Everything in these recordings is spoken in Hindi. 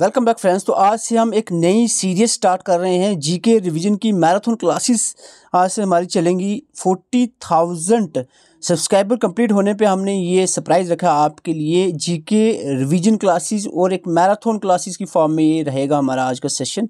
वेलकम बैक फ्रेंड्स तो आज से हम एक नई सीरीज स्टार्ट कर रहे हैं जीके रिवीजन की मैराथन क्लासेस आज से हमारी चलेंगी फोर्टी थाउजेंड सब्सक्राइबर कंप्लीट होने पे हमने ये सरप्राइज़ रखा आपके लिए जीके रिवीजन क्लासेस और एक मैराथन क्लासेस की फॉर्म में ये रहेगा हमारा आज का सेशन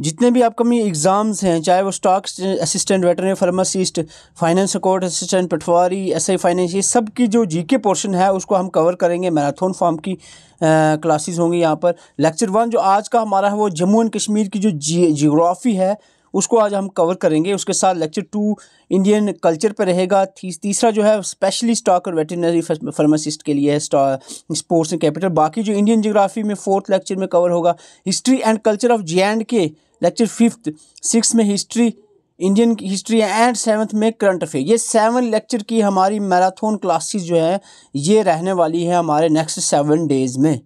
जितने भी अपकमिंग एग्ज़ाम्स हैं चाहे वो stock assistant veterinary pharmacist finance account assistant patwari S I finance ये सब की जो जी के पोर्शन है उसको हम कवर करेंगे मैराथन फॉर्म की क्लासेस होंगी यहाँ पर लेक्चर वन जो आज का हमारा है वो जम्मू एंड कश्मीर की जो जी है उसको आज हम कवर करेंगे उसके साथ लेक्चर टू इंडियन कल्चर पर रहेगा तीसरा जो है स्पेशली स्टॉक और वेटरनरी फार्मासिस्ट के लिए स्पोर्ट्स एंड कैपिटल बाकी जो इंडियन जोग्राफी में फोर्थ लेक्चर में कवर होगा history and culture of J and K lecture fifth six में हिस्ट्री इंडियन की हिस्ट्री एंड सेवन्थ में करंट अफेयर ये सेवन लेक्चर की हमारी मैराथन क्लासेस जो है ये रहने वाली है हमारे नेक्स्ट सेवन डेज में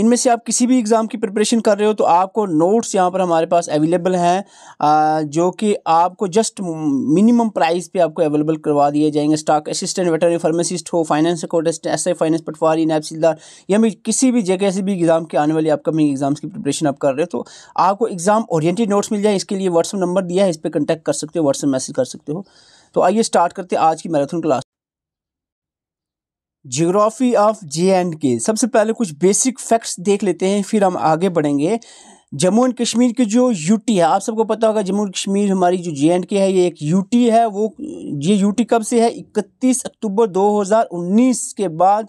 इनमें से आप किसी भी एग्ज़ाम की प्रिपरेशन कर रहे हो तो आपको नोट्स यहाँ पर हमारे पास अवेलेबल हैं जो कि आपको जस्ट मिनिमम प्राइस पे आपको अवेलेबल करवा दिए जाएंगे स्टॉक असिस्टेंट वेटरनरी फार्मेसिस्ट हो finance accountant S I finance patwari नैबसीदार या भी किसी भी जगह से भी एग्ज़ाम के आने वाले अपकमिंग एग्ज़ाम्स की प्रिपरेशन आप कर रहे हो तो आपको एग्ज़ाम ओरिएटेड नोट्स मिल जाए इसके लिए व्हाट्सअप नंबर दिया है इस पर कंटैक्ट कर सकते हो व्हाट्सअप मैसेज कर सकते हो तो आइए स्टार्ट करते हैं आज की marathon class geography of J and K सबसे पहले कुछ बेसिक फैक्ट्स देख लेते हैं फिर हम आगे बढ़ेंगे जम्मू एंड कश्मीर की जो यूटी है आप सबको पता होगा जम्मू एंड कश्मीर हमारी जो जे एंड के है ये एक यूटी है वो ये यूटी कब से है 31 अक्टूबर 2019 के बाद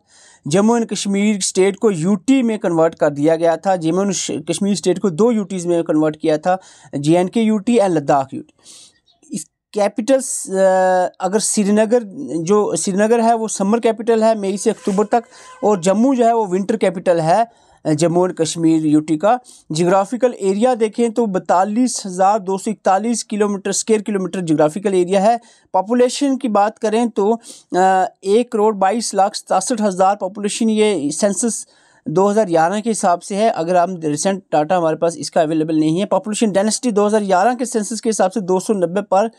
जम्मू एंड कश्मीर स्टेट को यूटी में कन्वर्ट कर दिया गया था जम्मू एंड कश्मीर स्टेट को दो यूटीज़ में कन्वर्ट किया था J and K U and Ladakh UT capital अगर श्रीनगर जो श्रीनगर है वो समर कैपिटल है मई से अक्टूबर तक और जम्मू जो है वो विंटर कैपिटल है जम्मू एंड कश्मीर यूटी का जियोग्राफिकल एरिया देखें तो बतालीस हज़ार दो सौ इकतालीस kilometre square kilometre geographical area है पॉपुलेशन की बात करें तो एक करोड़ बाईस लाख सतासठ हज़ार पॉपुलेशन ये सेंसस 2011 के हिसाब से है अगर हम रिसेंट डाटा हमारे पास इसका अवेलेबल नहीं है पॉपुलेशन डेंसिटी 2011 के सेंसस के हिसाब से 290 पर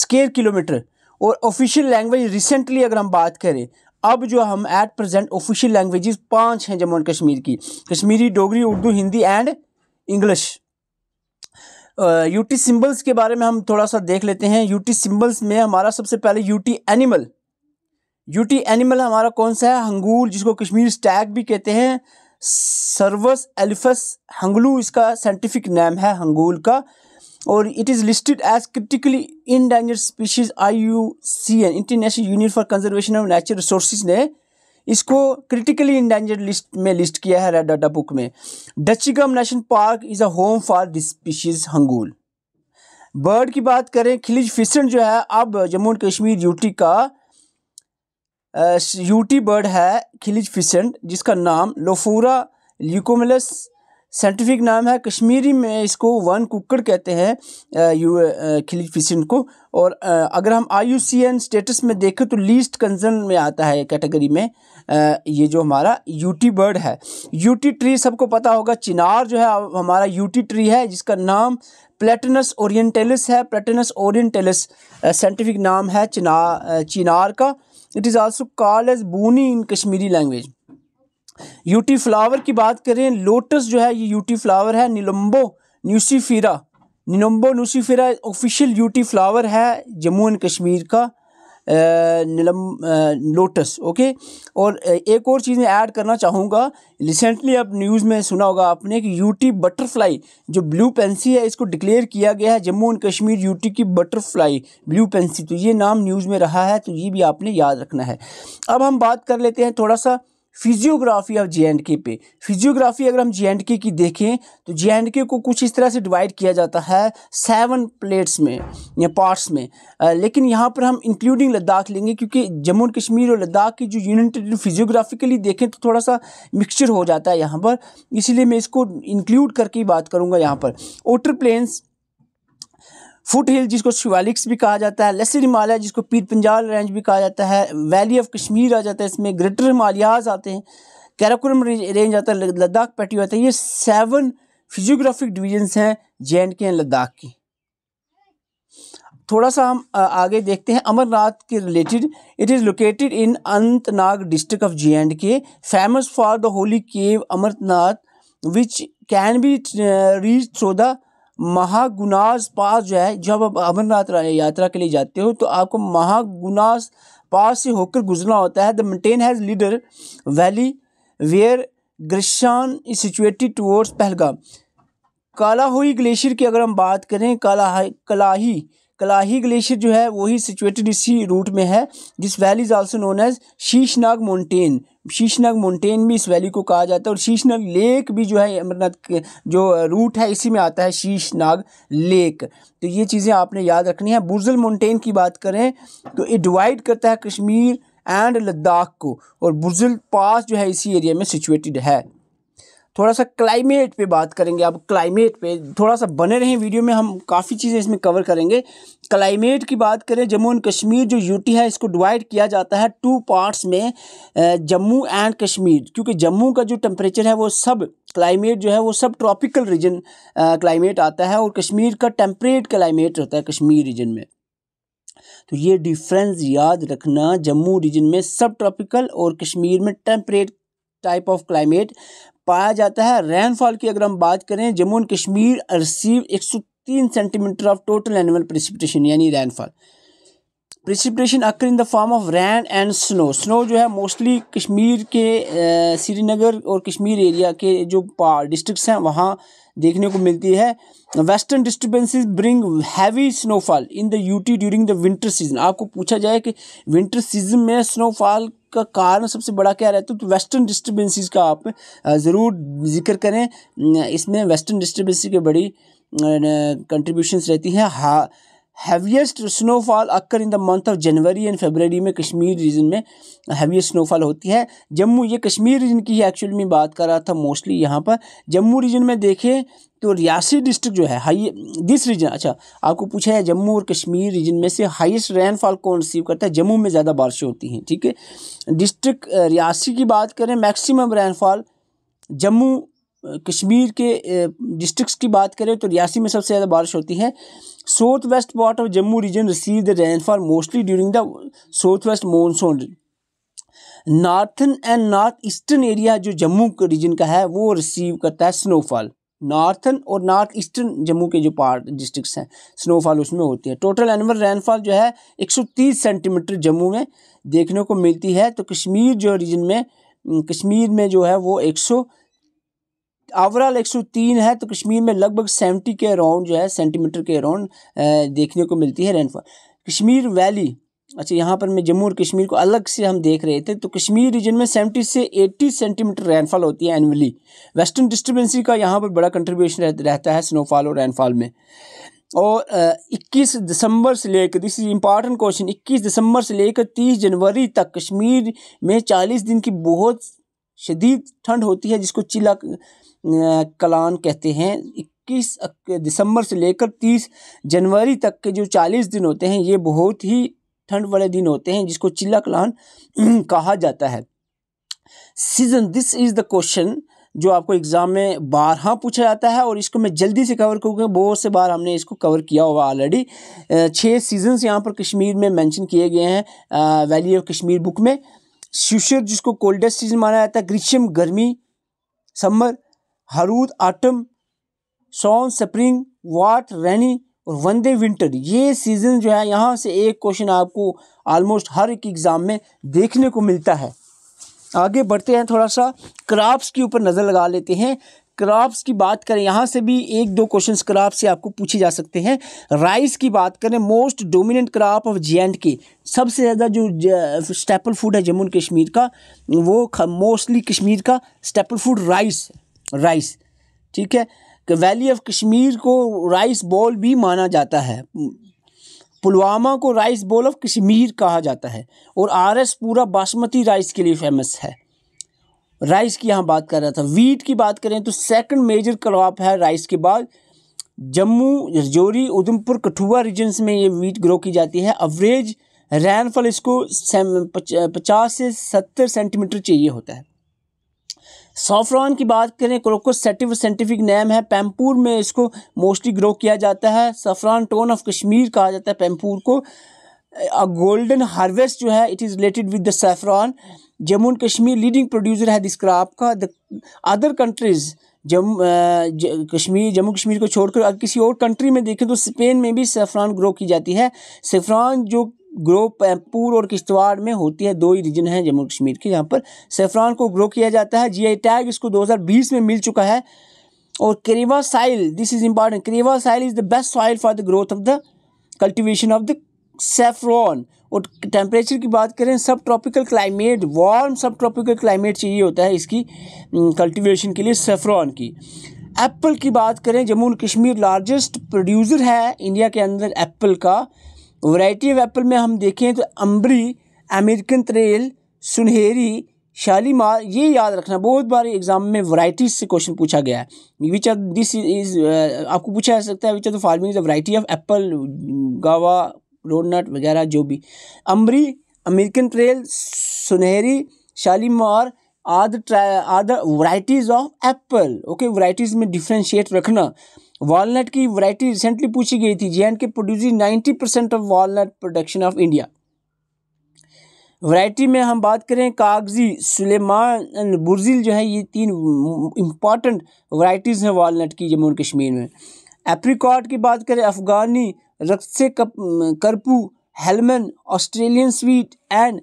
स्केयर किलोमीटर और ऑफिशियल लैंग्वेज रिसेंटली अगर हम बात करें अब जो हम एट प्रेजेंट ऑफिशियल लैंग्वेजेस पांच हैं जम्मू एंड कश्मीर की Kashmiri Dogri Urdu Hindi and English UT symbols के बारे में हम थोड़ा सा देख लेते हैं यूटी सिंबल्स में हमारा सबसे पहले यूटी एनिमल यूटी एनिमल हमारा कौन सा है हंगूल जिसको कश्मीर स्टैग भी कहते हैं सर्वस एलिफस हंगलू इसका साइंटिफिक नेम है हंगूल का or it is listed as critically endangered species IUCN international union for conservation of natural Resources ने इसको क्रिटिकली डेंजर लिस्ट में लिस्ट किया है रेड डाटा बुक में Dachigam national park is a home for this species hangul bird की बात करें खिलिज फिसन जो है अब जम्मू एंड कश्मीर यूटी का यूटी बर्ड है खिलिज फिसन जिसका नाम लोफूरा ल्यूकोमलस साइंटिफिक नाम है कश्मीरी में इसको वन कुकड़ कहते हैं यू खिली फिशन को और अगर हम आई स्टेटस में देखें तो लीस्ट कंजर्न में आता है कैटेगरी में ये जो हमारा यूटी बर्ड है यूटी ट्री सबको पता होगा चिनार जो है हमारा यूटी ट्री है जिसका नाम प्लेटनस ओरिएंटेलिस है प्लेटनस ओरिएंटेलिस साइंटिफिक नाम है चिनार चिनार का it is also called as booni in Kashmiri language UT flower की बात करें लोटस जो है ये यूटी फ्लावर है nelumbo nucifera nelumbo nucifera official UT flower है जम्मू एंड कश्मीर का नीलम लोटस ओके और एक और चीज़ मैं ऐड करना चाहूँगा रिसेंटली अब न्यूज़ में सुना होगा आपने कि यूटी बटरफ्लाई जो ब्लू पेंसी है इसको डिक्लेयर किया गया है जम्मू एंड कश्मीर यूटी की बटरफ्लाई ब्लू पेंसी तो ये नाम न्यूज़ में रहा है तो ये भी आपने याद रखना है अब हम बात कर लेते हैं थोड़ा सा फिजियोग्राफी ऑफ जे एंड के पे फिजियोग्राफी अगर हम जे एंड के की देखें तो जे एंड के को कुछ इस तरह से डिवाइड किया जाता है सेवन प्लेट्स में या पार्ट्स में आ, लेकिन यहाँ पर हम इंक्लूडिंग लद्दाख लेंगे क्योंकि जम्मू एंड कश्मीर और लद्दाख की जो यूनिटेड फिजियोग्राफिकली देखें तो थोड़ा सा मिक्सचर हो जाता है यहाँ पर इसीलिए मैं इसको इंक्लूड करके ही बात करूँगा यहाँ पर ओटर प्लेन्स फुट हिल जिसको शिवालिक्स भी कहा जाता है लेसर हिमालय जिसको पीर पंजाल रेंज भी कहा जाता है वैली ऑफ कश्मीर आ जाता है इसमें ग्रेटर हिमालियाज आते हैं कैराकुरम रेंज आता है लद्दाख पैटी आता है ये सेवन फिजियोग्राफिक डिवीजन्स हैं जे एंड के लद्दाख की थोड़ा सा हम आगे देखते हैं अमरनाथ के related it is located in Anantnag district of J and K famous for the holy cave Amarnath which can be reach through the Mahagunas pass जो है जब आप अमरनाथ यात्रा के लिए जाते हो तो आपको महागुनास पास से होकर गुजरना होता है the mountain has Lidder valley where Grishan is situated towards Pahalgam Kolahoi glacier की अगर हम बात करें काला कलाही कलाही ग्लेशियर जो है वही सिचुएटेड इसी रूट में है this valley is also known as Sheshnag mountain Sheshnag mountain भी इस वैली को कहा जाता है और शीशनाग लेक भी जो है अमरनाथ मतलब जो रूट है इसी में आता है शीशनाग लेक तो ये चीज़ें आपने याद रखनी है बुर्जल माउंटेन की बात करें तो ये डिवाइड करता है कश्मीर एंड लद्दाख को और बुर्जल पास जो है इसी एरिया में सिचुएटेड है थोड़ा सा क्लाइमेट पे बात करेंगे अब क्लाइमेट पे थोड़ा सा बने रहें वीडियो में हम काफ़ी चीज़ें इसमें कवर करेंगे क्लाइमेट की बात करें जम्मू एंड कश्मीर जो यूटी है इसको डिवाइड किया जाता है टू पार्ट्स में जम्मू एंड कश्मीर क्योंकि जम्मू का जो टेम्परेचर है वो सब क्लाइमेट जो है वो सब ट्रॉपिकल रीजन क्लाइमेट आता है और कश्मीर का टेम्परेट क्लाइमेट रहता है कश्मीर रीजन में तो ये डिफ्रेंस याद रखना जम्मू रीजन में सब ट्रॉपिकल और कश्मीर में टेम्परेट टाइप ऑफ क्लाइमेट पाया जाता है रेनफॉल की अगर हम बात करें Jammu and Kashmir receive 103 centimetre of total annual precipitation यानी rainfall precipitation occur in the form of rain and snow snow जो है मोस्टली कश्मीर के श्रीनगर और कश्मीर एरिया के जो डिस्ट्रिक्ट हैं वहाँ देखने को मिलती है western disturbances bring heavy snowfall in the UT during the winter season आपको पूछा जाए कि विंटर सीजन में स्नोफॉल का कारण सबसे बड़ा क्या रहता है तो वेस्टर्न डिस्टर्बेंसेस का आप ज़रूर जिक्र करें इसमें वेस्टर्न डिस्टर्बेंसी की बड़ी कंट्रीब्यूशंस रहती हैं हा heaviest snowfall occur in the month of January and February में कश्मीर रीजन में हैवीस्ट स्नोफॉल होती है जम्मू ये कश्मीर रीजन की ही एक्चुअली में बात कर रहा था मोस्टली यहाँ पर जम्मू रीजन में देखें तो रियासी डिस्ट्रिक्ट जो है हाई दिस रीजन अच्छा आपको पूछा है जम्मू और कश्मीर रीजन में से हाईएस्ट रेनफॉल कौन रिसीव करता है जम्मू में ज़्यादा बारिशें होती हैं ठीक है डिस्ट्रिक्ट रियासी की बात करें मैक्सिमम रेनफॉल जम्मू कश्मीर के डिस्ट्रिक्ट्स की बात करें तो रियासी में सबसे ज़्यादा बारिश होती है south west part of Jammu region receive the rainfall mostly during the south west monsoon northern and north eastern area जो जम्मू रीजन का है वो रिसीव करता है स्नोफॉल नॉर्थन और नॉर्थ ईस्टर्न जम्मू के जो पार्ट डिस्ट्रिक्ट हैं स्नोफॉल उसमें होती है टोटल एनअल रेनफॉल जो है 130 सेंटीमीटर जम्मू में देखने को मिलती है तो कश्मीर जो रीजन में कश्मीर में जो है वो सौ ओवरऑल 103 है तो कश्मीर में लगभग 70 के अराउंड जो है सेंटीमीटर के अराउंड देखने को मिलती है रेनफॉल कश्मीर वैली अच्छा यहाँ पर मैं जम्मू और कश्मीर को अलग से हम देख रहे थे तो कश्मीर रीजन में 70 से 80 सेंटीमीटर रेनफॉल होती है एनअली वेस्टर्न डिस्टर्बेंसी का यहाँ पर बड़ा कंट्रीब्यूशन रहता है स्नोफॉल और रेनफॉल में और इक्कीस दिसंबर से लेकर दिस इज इम्पॉर्टेंट क्वेश्चन इक्कीस दिसंबर से लेकर तीस जनवरी तक कश्मीर में चालीस दिन की बहुत शदीद ठंड होती है जिसको चिला कलान कहते हैं इक्कीस दिसंबर से लेकर तीस जनवरी तक के जो चालीस दिन होते हैं ये बहुत ही ठंड वाले दिन होते हैं जिसको चिल्ला कलान कहा जाता है season this is the question जो आपको एग्ज़ाम में बारह पूछा जाता है और इसको मैं जल्दी से कवर करूँगा बहुत से बार हमने इसको कवर किया हुआ ऑलरेडी छः सीजन्स यहाँ पर कश्मीर में मेंशन किए गए हैं वैली ऑफ कश्मीर बुक में शिशिर जिसको कोल्डेस्ट सीजन माना जाता है ग्रीष्म गर्मी summer Harud autumn Sonth spring Wahrat rainy और वंदे विंटर ये सीज़न जो है यहाँ से एक क्वेश्चन आपको आलमोस्ट हर एक एग्ज़ाम में देखने को मिलता है आगे बढ़ते हैं थोड़ा सा क्राप्स के ऊपर नज़र लगा लेते हैं क्राप्स की बात करें यहाँ से भी एक दो क्वेश्चन क्राप्स से आपको पूछे जा सकते हैं राइस की बात करें most dominant crop of J and K सबसे ज़्यादा जो स्टेपल फूड है जम्मू कश्मीर का वो मोस्टली कश्मीर का स्टेपल फूड राइस है राइस ठीक है कि वैली ऑफ कश्मीर को राइस बॉल भी माना जाता है पुलवामा को राइस बॉल ऑफ कश्मीर कहा जाता है और आर एस पूरा बासमती राइस के लिए फेमस है राइस की यहाँ बात कर रहा था वीट की बात करें तो सेकंड मेजर क्रॉप है राइस के बाद जम्मू रजौरी उधमपुर कठुआ रीजन्स में ये वीट ग्रो की जाती है एवरेज रैनफॉल इसको पचास से सत्तर सेंटीमीटर चाहिए होता है सॉफ्रॉन की बात करें क्रोकस सेटिव साइंटिफिक नेम है पैम्पूर में इसको मोस्टली ग्रो किया जाता है सफरान टोन ऑफ कश्मीर कहा जाता है पैम्पूर को अ गोल्डन हार्वेस्ट जो है it is related with the saffron Jammu and Kashmir leading producer है दिस क्राप का the other countries Jammu Kashmir Jammu Kashmir को छोड़कर अगर किसी और कंट्री में देखें तो स्पेन में भी सैफरान ग्रो की जाती है सैफरान जो ग्रो पैम्पूर और किश्तवाड़ में होती है दो ही रीजन है जम्मू कश्मीर के यहाँ पर सेफ्रान को ग्रो किया जाता है जीआई टैग इसको 2020 में मिल चुका है और karewa soil this is important karewa soil is the best soil for the growth of the cultivation of the saffron और टेम्परेचर की बात करें sub tropical climate warm sub tropical climate चाहिए होता है इसकी कल्टिवेशन के लिए सेफ्रॉन की एप्पल की बात करें Jammu and Kashmir largest producer है इंडिया के अंदर एप्पल का वैरायटी ऑफ एप्पल में हम देखें तो अम्बरी अमेरिकन त्रेल सुनहरी शालीमार ये याद रखना बहुत बार एग्ज़ाम में वराइटीज़ से क्वेश्चन पूछा गया है विच आर दिस इज आपको पूछा जा सकता है which are the is the variety of apple गावा रोडनट वगैरह जो भी अम्बरी अमेरिकन ट्रेल सुनहरी शालीमार आदर ट्रा other varieties of apple okay varieties में डिफ्रेंशिएट रखना वॉलनट की वैरायटी रिसेंटली पूछी गई थी J and K producing ninety percent of walnut production of India variety में हम बात करें कागजी सुलेमान बुरजिल जो है ये तीन इम्पॉर्टेंट वैरायटीज़ हैं वॉलनट की जम्मू एंड कश्मीर में एप्रिकॉट की बात करें Afghani Raktsey Karpo Halman Australian sweet and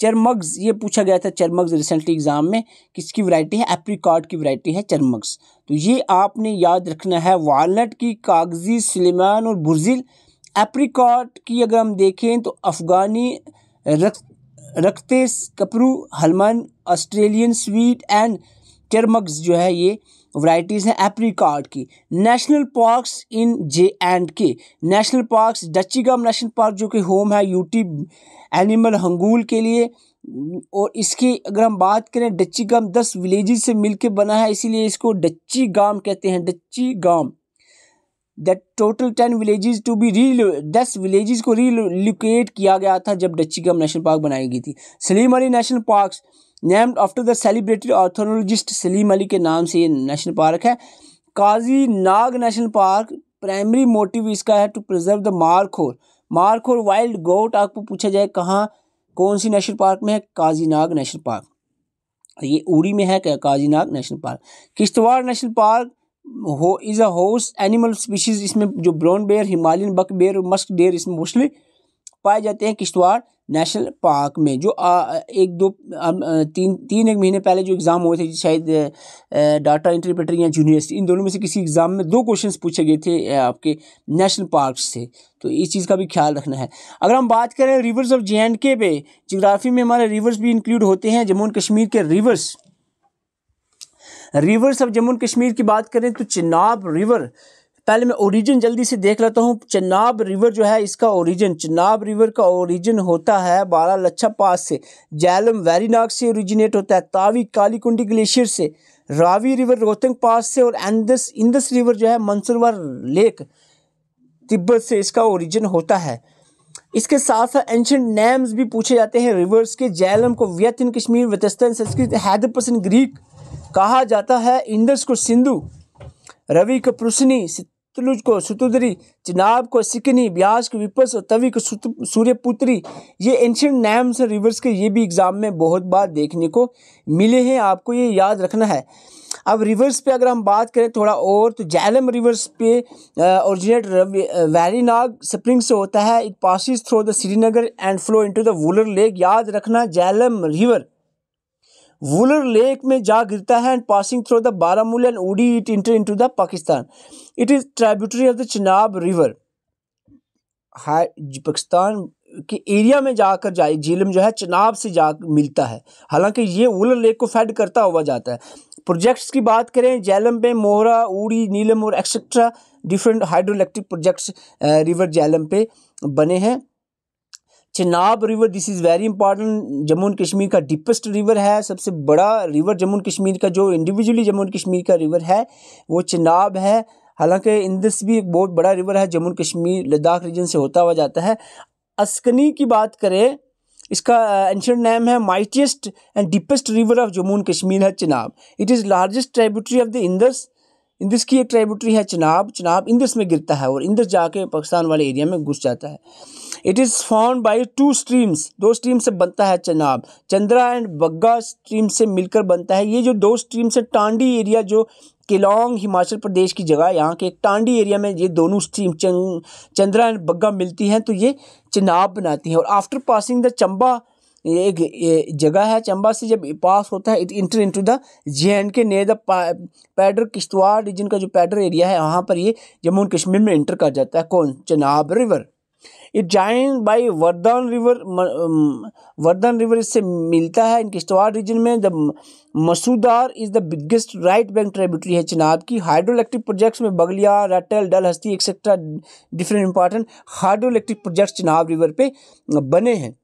Charmagz ये पूछा गया था चरमग्स रिसेंटली एग्ज़ाम में किसकी वैरायटी है एप्रीकॉट की वैरायटी है चरमग्स तो ये आपने याद रखना है वालनट की कागजी सलेमान और बुरजिल एप्रीकॉट की अगर हम देखें तो अफ़गानी रख रखते कपरू Halman Australian sweet and Charmagz जो है ये वैरायटीज़ हैं एप्रीकॉट की national parks in J and K national parks गम नेशनल पार्क जो कि होम है यूटी एनिमल हंगूल के लिए और इसकी अगर हम बात करें डच्ची गाम दस विलेज से मिलकर बना है इसीलिए इसको डच्ची गाम कहते हैं Dachigam that total ten village to be री दस विलेज को रीलोकेट किया गया था जब डच्ची गाम नेशनल पार्क बनाई गई थी Salim Ali national park named after the celebrated ornithologist Salim Ali के नाम से ये नेशनल पार्क है Kazinag national park primary motive इसका है to preserve the markhor markhor wild goat आपको पूछा जाए कहाँ कौन सी नेशनल पार्क में है काजी नाग नेशनल पार्क ये उड़ी में है क्या नाग national park Kishtwar national park हो is a host animal species इसमें जो brown bear Himalayan black bear और मस्क डेयर इसमें मोस्टली पाए जाते हैं किश्तवाड़ नेशनल पार्क में जो आ, एक दो आ, तीन तीन एक महीने पहले जो एग्ज़ाम हुए थे शायद डाटा इंटरप्रेटर या यूनिवर्सिटी इन दोनों में से किसी एग्ज़ाम में दो क्वेश्चंस पूछे गए थे आपके नेशनल पार्क से तो इस चीज़ का भी ख्याल रखना है अगर हम बात करें रिवर्स ऑफ जे एंड के पे जोग्राफी में हमारे रिवर्स भी इंक्लूड होते हैं जम्मू एंड कश्मीर के rivers rivers of Jammu and Kashmir की बात करें तो चिनाब रिवर पहले मैं ओरिजिन जल्दी से देख लेता हूँ चनाब रिवर जो है इसका ओरिजिन चनाब रिवर का ओरिजिन होता है बारा लच्छा पास से जैलम वैरीनाग से ओरिजिनेट होता है तावी कालीकुंडी ग्लेशियर से रावी रिवर रोहतंग पास से और एंदस इंदस रिवर जो है मंसरवर लेक तिब्बत से इसका ओरिजिन होता है इसके साथ साथ एंशंट नेम्स भी पूछे जाते हैं रिवर्स के जैलम को Vyath in Kashmir Vitasta Sanskrit Hydaspes Greek कहा जाता है इंदस को सिंधु रवि को प्रुसनी तुलुज को सुतुदरी चिनाब को सिकनी ब्यास को विपस और तवी को सूर्यपुत्री ये एंशियंट नेम्स रिवर्स के ये भी एग्ज़ाम में बहुत बार देखने को मिले हैं आपको ये याद रखना है अब रिवर्स पे अगर हम बात करें थोड़ा और तो जैलम रिवर्स पे ओरिजिनेट वैरीनाग स्प्रिंग से होता है it passes through the Srinagar and flow into the Wular lake याद रखना जैलम रिवर वुलर लेक में जा गिरता है through the Baramulla and Uri it enter in to the Pakistan it is is of the Chenab river River. Pakistan के एरिया में जाकर जाए झीलम जो है चनाब से जा मिलता है हालांकि ये वुलर लेक को फेड करता हुआ जाता है प्रोजेक्ट्स की बात करें जैलम पे मोहरा ऊड़ी नीलम और etcetera different hydroelectric projects river Jhelum पे बने हैं Chenab river this is very important Jammu and Kashmir का डीपेस्ट रिवर है सबसे बड़ा रिवर जम्मू एंड कश्मीर का जो इंडिविजुअली जम्मू एंड कश्मीर का रिवर है वो चिनाब है हालांकि इंदस भी एक बहुत बड़ा रिवर है जम्मू एंड कश्मीर लद्दाख रीजन से होता हुआ जाता है अस्कनी की बात करें इसका एंशंट uh, नेम है mightiest and deepest river of Jammu and Kashmir है Chenab it is largest tributary of the Indus Indus की एक ट्राइब्यूटरी है चिनाब चिनाब इंदस में गिरता है और इंदस जाके पाकिस्तान वाले एरिया में घुस जाता है it is found by two streams दो स्ट्रीम से बनता है चनाब चंद्रा एंड बग्गा स्ट्रीम से मिलकर बनता है ये जो दो स्ट्रीम से टांडी एरिया जो केलोंग हिमाचल प्रदेश की जगह यहाँ के एक टांडी एरिया में ये दोनों स्ट्रीम चंद्रा एंड बग्गा मिलती हैं तो ये चनाब बनाती हैं और आफ्टर पासिंग द चंबा एक जगह है चंबा से जब पास होता है it enter into the J and K near the Padder Kishtwar region का जो पैडर एरिया है वहाँ पर ये जम्मू एंड कश्मीर में इंटर कर जाता है कौन Chenab river it join by Wardwan river Wardwan river इससे मिलता है इन किश्तवाड़ रीजन में the Marusudar is the biggest right bank tributary है चिनाब की हाइड्रो इलेक्ट्रिक प्रोजेक्ट्स में बगलिया Ratle Dul Hasti etcetera different important hydro electric projects Chenab river पे बने हैं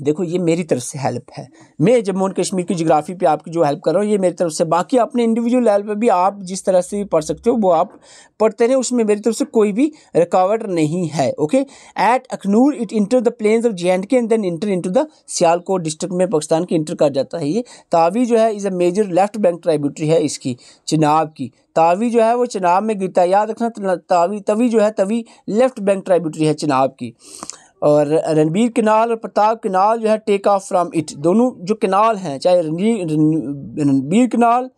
देखो ये मेरी तरफ से हेल्प है मैं जम्मू एंड कश्मीर की जोग्राफी पे आपकी जो हेल्प कर रहा हूँ ये मेरी तरफ से बाकी अपने इंडिविजुअल लेवल पे भी आप जिस तरह से भी पढ़ सकते हो वो आप पढ़ते रहे उसमें मेरी तरफ से कोई भी रुकावट नहीं है okay at Akhnoor it enter the plains of J and K and then enter enter the Sialkot district में पाकिस्तान के इंटर कर जाता है ये तावी जो है is a major left bank tributary है इसकी चिनाब की तावी जो है वो चिनाब में गिरता है याद रखना तावी तवी जो है तवी लेफ्ट बैंक ट्राइब्यूटरी है चिनाब की और रणबीर किनाल और प्रताप किनाल जो है टेक ऑफ फ्राम इट दोनों जो किनाल हैं चाहे रणबीर रणबीर किनाल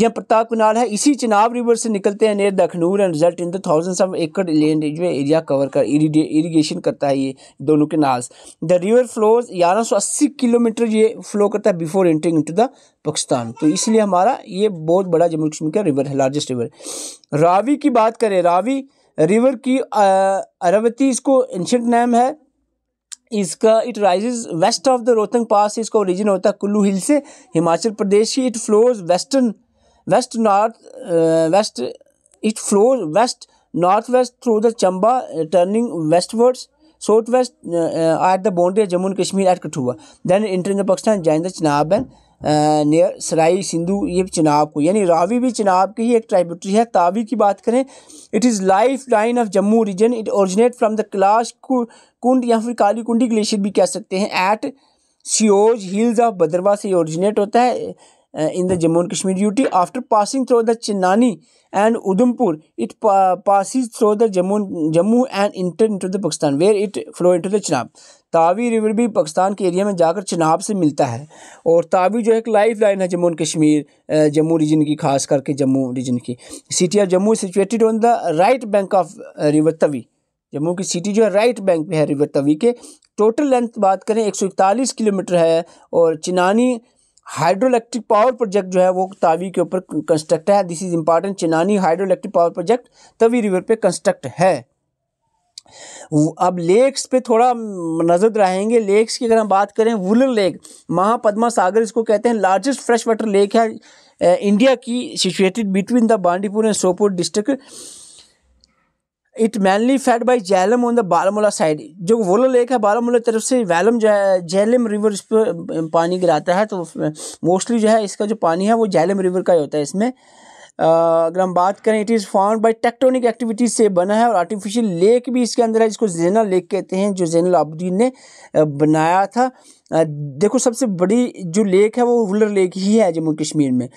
या प्रताप कनाल है इसी चिनाब रिवर से निकलते हैं near Akhnoor and result in the thousands of acre land जो एरिया कवर कर इरीगेशन करता है ये दोनों canals the river flows 1180 kilometre ये फ्लो करता है before entering into the Pakistan तो इसलिए हमारा ये बहुत बड़ा जम्मू कश्मीर का रिवर है लार्जेस्ट रिवर रावी की बात करें रावी रिवर की अरावती uh, इसको एंशंट नेम है इसका it rises west of the Rohtang pass इसका ओरिजिन होता है कुल्लू हिल से हिमाचल प्रदेश की it flows western west north west it flows west north west through the Chamba turning westwards south west at the boundary Jammu and Kashmir at Kathua then Kathua, then Pakistan the the joining near Sarai Sindhu ये चिनाब को यानी रावी भी चिनाब की ही एक ट्राइब्यूटरी है तावी की बात करें it is life line of Jammu region it originate from the Kalash Kund या फिर काली कुंडी ग्लेशियर भी कह सकते हैं at Seoj hills of Bhadarwah से ओरिजिनेट होता है in the Jammu and Kashmir UT after passing through the Chenani and Udhampur it passes through the Jammu Jammu and enter enter the Pakistan where it flow enter the Chenab Tawi river भी पाकिस्तान के एरिया में जाकर चिनाब से मिलता है और तावी जो एक लाइफ लाइन है जम्मू एंड कश्मीर जम्मू रीजन की खास करके जम्मू रीजन की city of Jammu situated on the right bank of river Tawi Jammu की सिटी जो है राइट बैंक पे है रिवर तवी के टोटल लेंथ बात करें एक किलोमीटर है और Chenani hydro electric power project जो है वो तावी के ऊपर कंस्ट्रक्ट है this is important Chenani hydro electric power project Tawi river पे कंस्ट्रक्ट है अब लेक्स पे थोड़ा नज़र रहेंगे लेक्स की अगर हम बात करें वुलर लेक महापद्मा सागर इसको कहते हैं लार्जेस्ट फ्रेश वाटर लेक है इंडिया की situated between the Bandipur and Sopore district it mainly fed by Jhelum on the Baramulla side जो वोलो लेक है बारामूला तरफ से वैलम जो है जैलम रिवर इस पर पानी गिराता है तो मोस्टली जो है इसका जो पानी है वो जैलम रिवर का ही होता है इसमें अगर हम बात करें it is found by tectonic activities से बना है और आर्टिफिशियल लेक भी इसके अंदर है जिसको जैनल लेक कहते हैं जो जैनल आबदीन ने बनाया था देखो सबसे बड़ी जो लेक है वो रूलर लेक ही है जम्मू कश्मीर में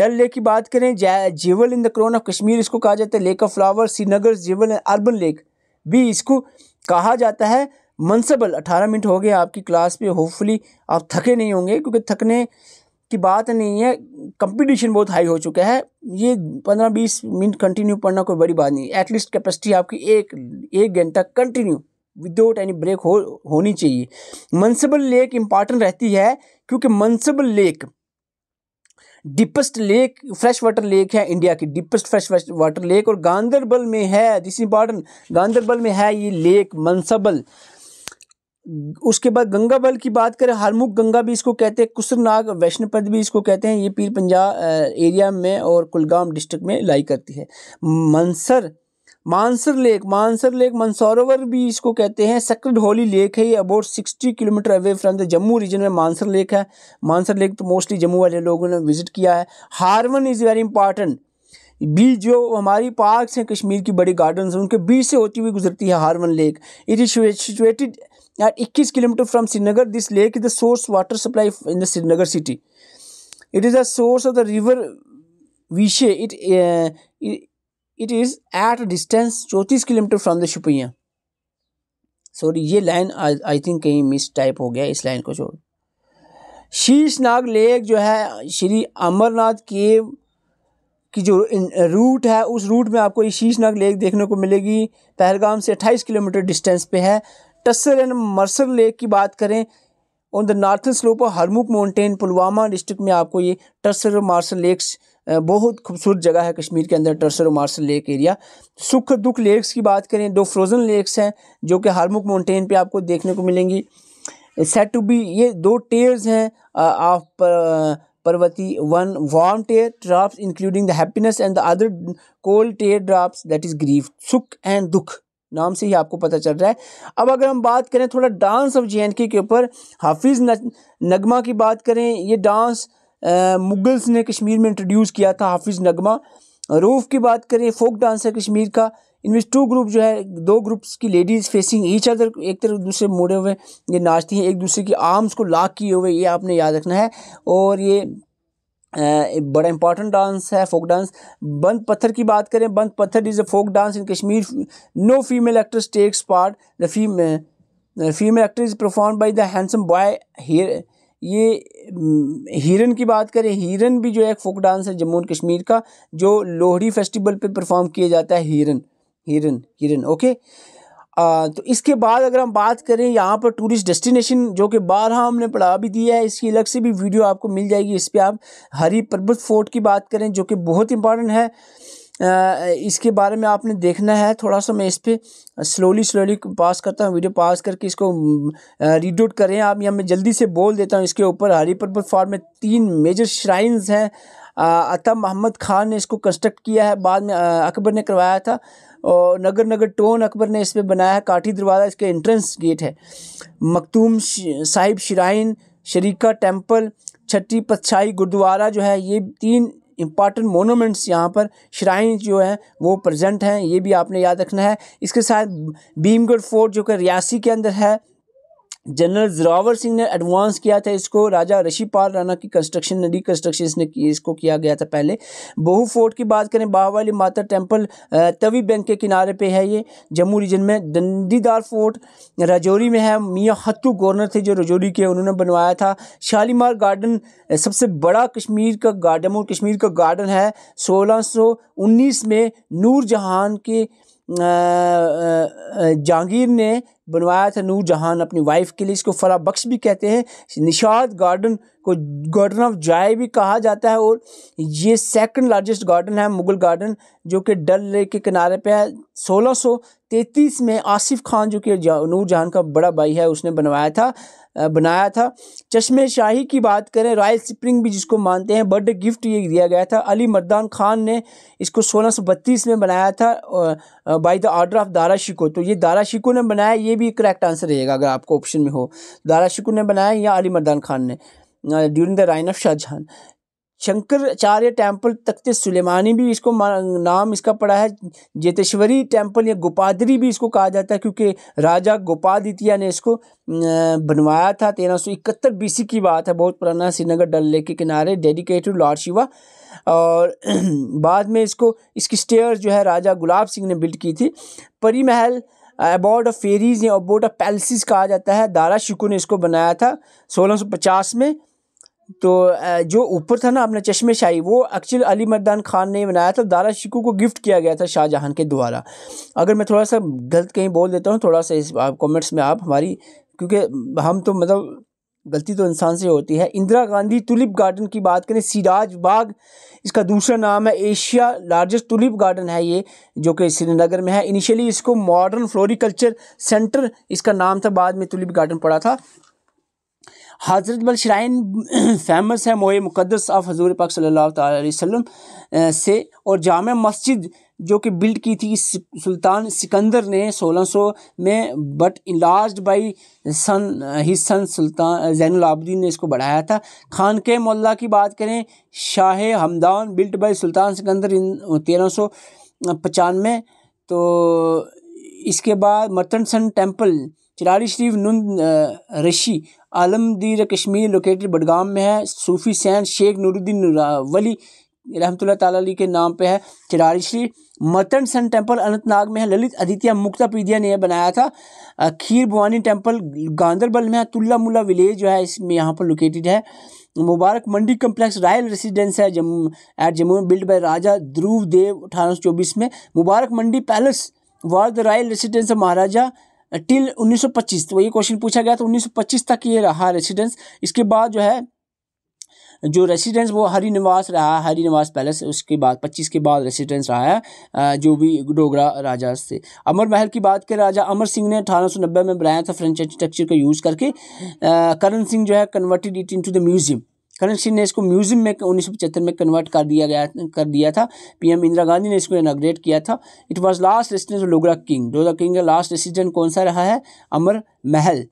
डल लेक की बात करें jewel in the crown of Kashmir इसको कहा जाता है लेक ऑफ फ्लावर श्रीनगर जेवल अर्बन लेक भी इसको कहा जाता है मनसबल अठारह मिनट हो गए आपकी क्लास पे होपफुली आप थके नहीं होंगे क्योंकि थकने की बात नहीं है कंपटीशन बहुत हाई हो चुका है ये पंद्रह बीस मिनट कंटिन्यू पढ़ना कोई बड़ी बात नहीं है एटलीस्ट कैपेसिटी आपकी एक एक घंटा कंटिन्यू विदाउट एनी ब्रेक हो होनी चाहिए मनसबल लेक इंपॉर्टेंट रहती है क्योंकि Manasbal lake deepest lake fresh water lake है इंडिया की डीपेस्ट फ्रेश वाटर लेक और गांधरबल में है दिस इंपॉर्टेंट गांधरबल में है ये लेक मनसबल उसके बाद गंगा बल की बात करें हरमुख गंगा भी इसको कहते हैं कुसरनाग वैष्णपद भी इसको कहते हैं ये पीर पंजा एरिया में और कुलगाम डिस्ट्रिक्ट में लाई करती है मंसर मानसर लेक मानसर लेक मंसौरोवर भी इसको कहते हैं सेक्रेड होली लेक है ये about sixty kilometre away from the Jammu region में मानसर लेक है मानसर लेक तो मोस्टली जम्मू वाले लोगों ने विजिट किया है हारवन इज़ वेरी इंपॉर्टेंट बीच जो हमारी पार्क्स हैं कश्मीर की बड़ी गार्डन्स उनके बीच से होती हुई गुजरती है Harwan lake it is situated at 21 kilometre from Srinagar this lake is the source water supply in the Srinagar city it is the source of the river Vishav it it is at distance चौंतीस kilometre from the Shopian sorry ये लाइन आई थिंक कहीं मिस टाइप हो गया इस लाइन को छोड़ शीशनाग लेक जो है श्री अमरनाथ केव की जो रूट है उस रूट में आपको ये शीशनाग लेक देखने को मिलेगी पहलगाम से अट्ठाईस किलोमीटर डिस्टेंस पे है टसर एंड मरसर लेक की बात करें on the northern slope of Harmukh mountain Pulwama district में आपको ये टर्सर और मार्शल लेक्स बहुत खूबसूरत जगह है कश्मीर के अंदर टर्सर और मार्सल लेक एरिया सुख दुख लेक्स की बात करें दो फ्रोज़न लेक्स हैं जो कि हारमुख माउंटेन पे आपको देखने को मिलेंगी सेट टू बी ये दो टेयर्स हैं of Parvati one warm tear drops including the happiness and the other cold tear drops that is grief सुख एंड दुख नाम से ही आपको पता चल रहा है अब अगर हम बात करें थोड़ा डांस ऑफ जे के ऊपर हाफिज़ नगमा की बात करें ये डांस मुगल्स ने कश्मीर में इंट्रोड्यूस किया था हाफिज़ नगमा रूफ की बात करें फोक डांस है कश्मीर का इनमें टू ग्रुप जो है दो ग्रुप्स की लेडीज़ फेसिंग ईच अदर एक तरफ दूसरे मुड़े हुए ये नाचती हैं एक दूसरे की आर्म्स को लाक किए हुए ये आपने याद रखना है और ये बड़ा इंपॉर्टेंट डांस है फोक डांस बंद पत्थर की बात करें Band Pather is a folk dance in Kashmir no female actress takes part the female actor is perform by the handsome boy here ये mm, हिरन की बात करें हिरन भी जो है फोक डांस है जम्मू एंड कश्मीर का जो लोहड़ी फेस्टिवल पे परफॉर्म किया जाता है हिरन हिरन हिरन ओके आ, तो इसके बाद अगर हम बात करें यहाँ पर टूरिस्ट डेस्टिनेशन जो कि बारह हमने पढ़ा भी दिया है इसकी अलग से भी वीडियो आपको मिल जाएगी इस पर आप हरी पर्वत फोर्ट की बात करें जो कि बहुत इंपॉर्टेंट है आ, इसके बारे में आपने देखना है थोड़ा सा मैं इस पर स्लोली स्लोली पास करता हूँ वीडियो पास करके इसको रीड आउट करें आप या मैं जल्दी से बोल देता हूँ इसके ऊपर हरी पर्वत फॉर्म में तीन मेजर श्राइन्स हैं अता मोहम्मद खान ने इसको कंस्ट्रक्ट किया है बाद में अकबर ने करवाया था और नगर नगर टोन अकबर ने इस पर बनाया है काठी दरवाज़ा इसके एंट्रेंस गेट है मखतूम साहिब शराइन शरीका टेम्पल छठी पतशाही गुरुद्वारा जो है ये तीन इम्पॉर्टेंट मोनूमेंट्स यहाँ पर श्राइन जो हैं वो प्रेजेंट हैं ये भी आपने याद रखना है इसके साथ भीमगढ़ फोर्ट जो कि रियासी के अंदर है जनरल जोरावर सिंह ने एडवांस किया था इसको राजा ऋषिपाल राणा की कंस्ट्रक्शन रिकंस्ट्रक्शन इसने इसको किया गया था पहले बहू फोर्ट की बात करें बाहवाली माता टेम्पल तवी बैंक के किनारे पे है ये जम्मू रीजन में दंडीदार फोर्ट राजौरी में है मियाँ हत्तू गवर्नर थे जो राजौरी के उन्होंने बनवाया था शालीमार गार्डन सबसे बड़ा कश्मीर का गार्डन और कश्मीर का गार्डन है सोलह में नूर जहान के जहांगीर ने बनवाया था नूर जहान अपनी वाइफ के लिए इसको फला बख्श भी कहते हैं निशाद गार्डन को गार्डन ऑफ जाय भी कहा जाता है और ये सेकंड लार्जेस्ट गार्डन है मुगल गार्डन जो कि डल लेक के किनारे पे है 1633 में आसिफ खान जो कि नूर जहान का बड़ा भाई है उसने बनवाया था बनाया था चश्मे शाही की बात करें रॉयल स्प्रिंग भी जिसको मानते हैं बर्थडे गिफ्ट ये दिया गया था अली मर्दान खान ने इसको 1632 में बनाया था by the order of Dara Shikoh तो ये दारा शिको ने बनाया ये भी करेक्ट आंसर रहेगा अगर आपको ऑप्शन में हो दारा शिकुर ने बनाया या अली मरदान खान ने during the reign of Shahjahan Shankaracharya temple Takht Sulaimani भी इसको नाम इसका पड़ा है जेतेश्वरी टेम्पल या गोपादरी भी इसको कहा जाता है क्योंकि राजा गोपादित्य ने इसको बनवाया था तेरह सौ इकहत्तर बीसी की बात है बहुत पुराना श्रीनगर डल लेक के किनारे डेडिकेटेड लॉर्ड शिवा और बाद में इसको इसकी स्टेयर जो है राजा गुलाब सिंह ने बिल्ड की थी Pari Mahal about of fairies या अबाउट ऑफ पैलेसिस कहा जाता है दारा शिकू ने इसको बनाया था 1650 में तो जो ऊपर था ना अपना चश्मे शाही वो एक्चुअल अली मर्दान खान ने बनाया था दारा शिकू को गिफ्ट किया गया था शाहजहां के द्वारा अगर मैं थोड़ा सा गलत कहीं बोल देता हूँ थोड़ा सा इस कमेंट्स में आप हमारी क्योंकि हम तो मतलब गलती तो इंसान से होती है इंदिरा गांधी टुलिप गार्डन की बात करें सिराज बाग इसका दूसरा नाम है एशिया लार्जेस्ट टुलिप गार्डन है ये जो कि श्रीनगर में है इनिशियली इसको मॉडर्न फ्लोरिकल्चर सेंटर इसका नाम था बाद में टुलिप गार्डन पड़ा था हजरत बल श्राइन फेमस है मोए मुकदस ऑफ हजूर पाक सल्ला वसम से और जाम मस्जिद जो कि बिल्ड की थी सुल्तान सिकंदर ने 1600 में बट इलाज बाई सन ही सन सुल्तान जैन ने इसको बढ़ाया था खान के मोल्ला की बात करें Shah Hamdan built by Sultan Sikandar in तेरह सौ पचानवे तो इसके बाद मर्तन सन टेम्पल चिरारी शरीफ नुन रशी आलमदीर कश्मीर लोकेटेड बडगाम में है सूफ़ी सैन शेख नूरुद्दीन वली रहमत ताली के नाम पे है चिरारी शरीफ मर्तन सन टेम्पल अनंतनाग में है ललित आदित्य मुक्ता पीडिया ने बनाया था खीर भवानी टेम्पल गांधरबल में है तुल्ला मुला विलेज जो है इसमें यहाँ पर लोकेटेड है Mubarak Mandi complex royal residence है जम्मू एट जम्मू में बिल्ड बाय राजा ध्रुव देव अठारह में Mubarak Mandi palace was the royal residence of maharaja till 1925 तो ये क्वेश्चन पूछा गया तो 1925 तक ये रहा रेसिडेंस इसके बाद जो है जो रेसिडेंस वो हरी निवास रहा हरी निवास पैलेस उसके बाद पच्चीस के बाद रेसिडेंस रहा है जो भी डोगरा राजा से अमर महल की बात करें राजा अमर सिंह ने अठारह में बनाया था फ्रेंच आर्किटेक्चर का यूज़ करके करण सिंह जो है converted it into the museum Karan Singh ने इसको म्यूजियम में उन्नीस में कन्वर्ट कर दिया गया कर दिया था पीएम इंदिरा गांधी ने इसको इनाग्रेट किया था it was last resident of Dogra king Dogra king का लास्ट रेसिडेंट कौन सा रहा है अमर महल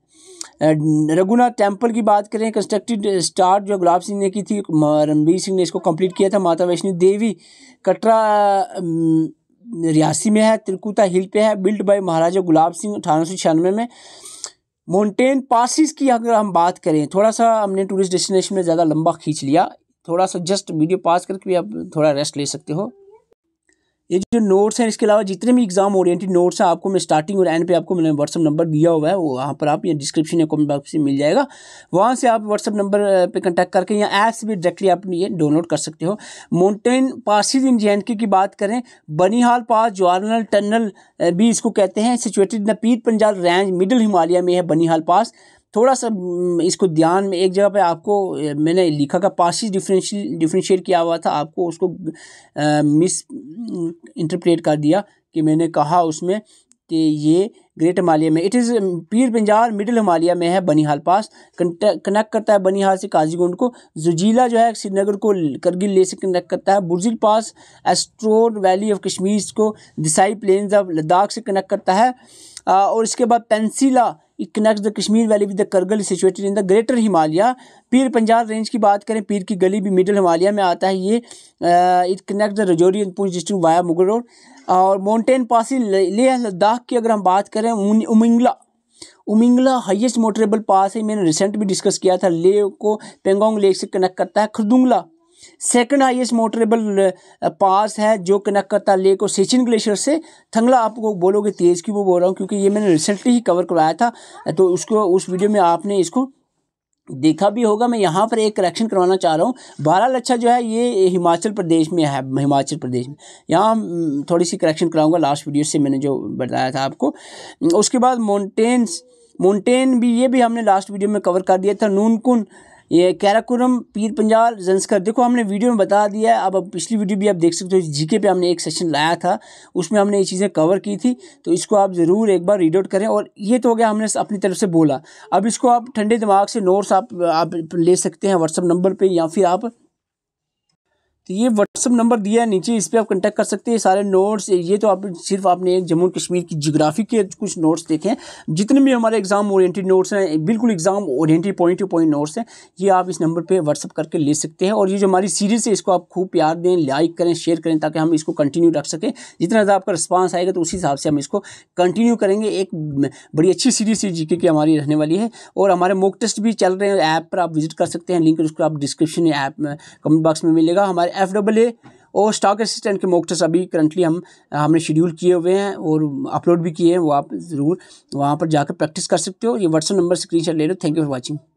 रघुनाथ टेम्पल की बात करें कंस्ट्रक्टेड स्टार्ट जो गुलाब सिंह ने की थी रणबीर सिंह ने इसको कंप्लीट किया था माता वैष्णो देवी कटरा रियासी में है त्रिकुटा हिल पे है बिल्ड बाय महाराजा गुलाब सिंह अठारह में माउंटेन पासिस की अगर हम बात करें थोड़ा सा हमने टूरिस्ट डेस्टिनेशन में ज़्यादा लंबा खींच लिया थोड़ा सा जस्ट वीडियो पास करके भी आप थोड़ा रेस्ट ले सकते हो ये जो नोट्स हैं इसके अलावा जितने भी एग्जाम ओरिएंटेड नोट्स हैं आपको मैं स्टार्टिंग और एंड पे आपको मैंने व्हाट्सअप नंबर दिया हुआ है वो वहाँ पर आप या डिस्क्रिप्शन या कमेंट बॉक्स में मिल जाएगा वहाँ से आप व्हाट्सअप नंबर पे कंटेक्ट करके या ऐप से भी डायरेक्टली आप ये डाउनलोड कर सकते हो माउंटेन पासिस इन जे की बात करें बनीहाल पास जवाहरलाल टनल भी इसको कहते हैं सिचुएटेड इन द पीत पंजाल रेंज मिडिल हिमालय में है बनीहाल पास थोड़ा सा इसको ध्यान में एक जगह पे आपको मैंने लिखा का पासिस डिफरेंशियल डिफरेंशिएट किया हुआ था आपको उसको मिस इंटरप्रेट कर दिया कि मैंने कहा उसमें कि ये ग्रेट हिमालय में इट इज़ पीर पंजाब मिडिल हिमालय में है बनिहाल पास कनेक्ट करता है बनिहाल से काजीगुंड को जुजीला जो है श्रीनगर को करगिल ले से कनेक्ट करता है बुरजिल पास एस्ट्रोड वैली ऑफ कश्मीर को दिसाई प्लेन्स ऑफ लद्दाख से कनेक्ट करता है और इसके बाद पेंसिला it connect the Kashmir valley with the Kargil is situated in the Greater Himalaya. पीर पंजाब रेंज की बात करें पीर की गली भी मिडिल हिमालय में आता है ये it connect the Rajouri and district via Mughal road और माउंटेन पासी लेह लद्दाख की अगर हम बात करें उमिंगला उमिंगला हाईएस्ट मोटरेबल पास है मैंने रिसेंट भी डिस्कस किया था लेह को पेंगोंग लेक से कनेक्ट करता है Khardungla second highest motorable pass है जो कनकता लेक और सिचिन ग्लेशियर से थंगला आपको बोलोगे तेज़ की वो बोल रहा हूँ क्योंकि ये मैंने रिसेंटली ही कवर करवाया था तो उसको उस वीडियो में आपने इसको देखा भी होगा मैं यहाँ पर एक करेक्शन करवाना चाह रहा हूँ बारह लच्छा जो है ये हिमाचल प्रदेश में है हिमाचल प्रदेश में यहाँ हम्म, थोड़ी सी करेक्शन कराऊंगा लास्ट वीडियो से मैंने जो बताया था आपको उसके बाद माउंटेन्स माउंटेन भी ये भी हमने लास्ट वीडियो में कवर कर दिया था नूनकुन ये कैराकुरम पीर पंजाल जंस्कर देखो हमने वीडियो में बता दिया है अब अब पिछली वीडियो भी आप देख सकते हो जीके पे हमने एक सेशन लाया था उसमें हमने ये चीज़ें कवर की थी तो इसको आप ज़रूर एक बार रीड आउट करें और ये तो हो गया हमने अपनी तरफ से बोला अब इसको आप ठंडे दिमाग से नोट्स आप आप ले सकते हैं व्हाट्सअप नंबर पर या फिर आप तो ये व्हाट्सअप नंबर दिया है नीचे इस पर आप कंटेक्ट कर सकते हैं सारे नोट्स ये तो आप सिर्फ आपने जम्मू कश्मीर की जियोग्राफी के कुछ नोट्स देखें जितने भी हमारे एग्ज़ाम ओरिएंटेड नोट्स हैं बिल्कुल exam oriented point to point notes हैं ये आप इस नंबर पर व्हाट्सअप करके ले सकते हैं और ये जो हमारी सीरीज़ है इसको आप खूब प्यार दें लाइक करें शेयर करें ताकि हम इसको कंटिन्यू रख सकें जितना ज़्यादा आपका रिस्पांस आएगा तो उसी हिसाब से हम इसको कंटिन्यू करेंगे एक बड़ी अच्छी सीरीज़ जी के की हमारी रहने वाली है और हमारे मोक टेस्ट भी चल रहे हैं ऐप पर आप विजिट कर सकते हैं लिंक उसको आप डिस्क्रिप्शन ऐप में कमेंट बॉक्स में मिलेगा हमारे एफ डबल ए और स्टॉक असिस्टेंट के मॉक टेस्ट अभी करंटली हम हमने शेड्यूल किए हुए हैं और अपलोड भी किए हैं वो आप ज़रूर वहाँ पर जाकर प्रैक्टिस कर सकते हो ये व्हाट्सअप नंबर स्क्रीन ले लो थैंक यू फॉर वॉचिंग